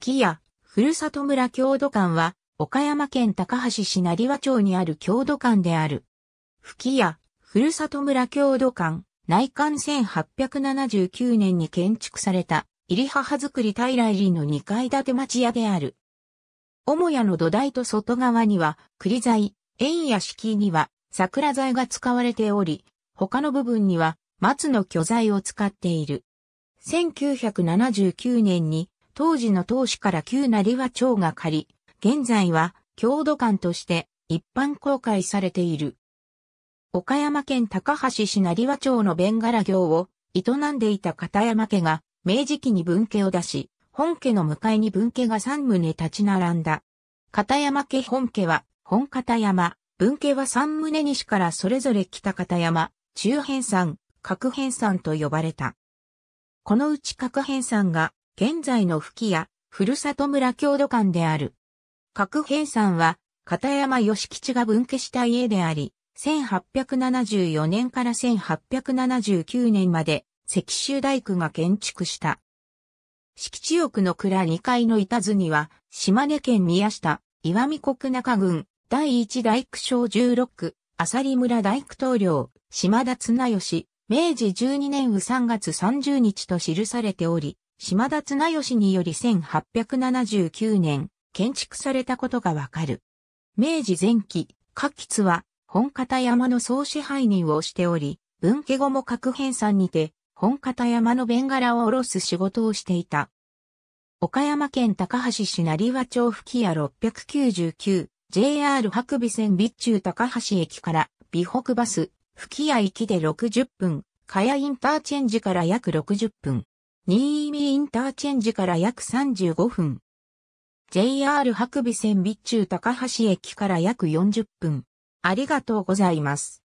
吹屋、ふるさと村郷土館は、岡山県高橋市成和町にある郷土館である。吹屋、ふるさと村郷土館、内館1879年に建築された、入母造り平入りの2階建て町屋である。母屋の土台と外側には、栗材、円や敷居には、桜材が使われており、他の部分には、松の巨材を使っている。1979年に、当時の当主から旧成和町が借り、現在は郷土館として一般公開されている。岡山県高橋市成和町の弁柄業を営んでいた片山家が明治期に分家を出し、本家の向かいに分家が三棟立ち並んだ。片山家本家は本片山、分家は三棟西からそれぞれ北片山、中辺山、角辺山と呼ばれた。このうち角辺山が現在の吹き屋、ふるさと村郷土館である。角平山は、片山義吉が分家した家であり、1874年から1879年まで、石州大工が建築した。敷地奥の蔵2階の板図には、島根県宮下、岩見国中郡、第一大工省16区、浅利村大工棟梁、島田綱吉、明治12年3月30日と記されており、島田綱吉により1879年、建築されたことがわかる。明治前期、各吉は、本片山の総支配人をしており、文家後も各編纂にて、本片山の弁柄を下ろす仕事をしていた。岡山県高橋市成和町吹近や 699JR 白尾線備中高橋駅から美北バス、吹屋行きで60分、茅インターチェンジから約60分。新見インターチェンジから約35分。JR 白尾線備中高橋駅から約40分。ありがとうございます。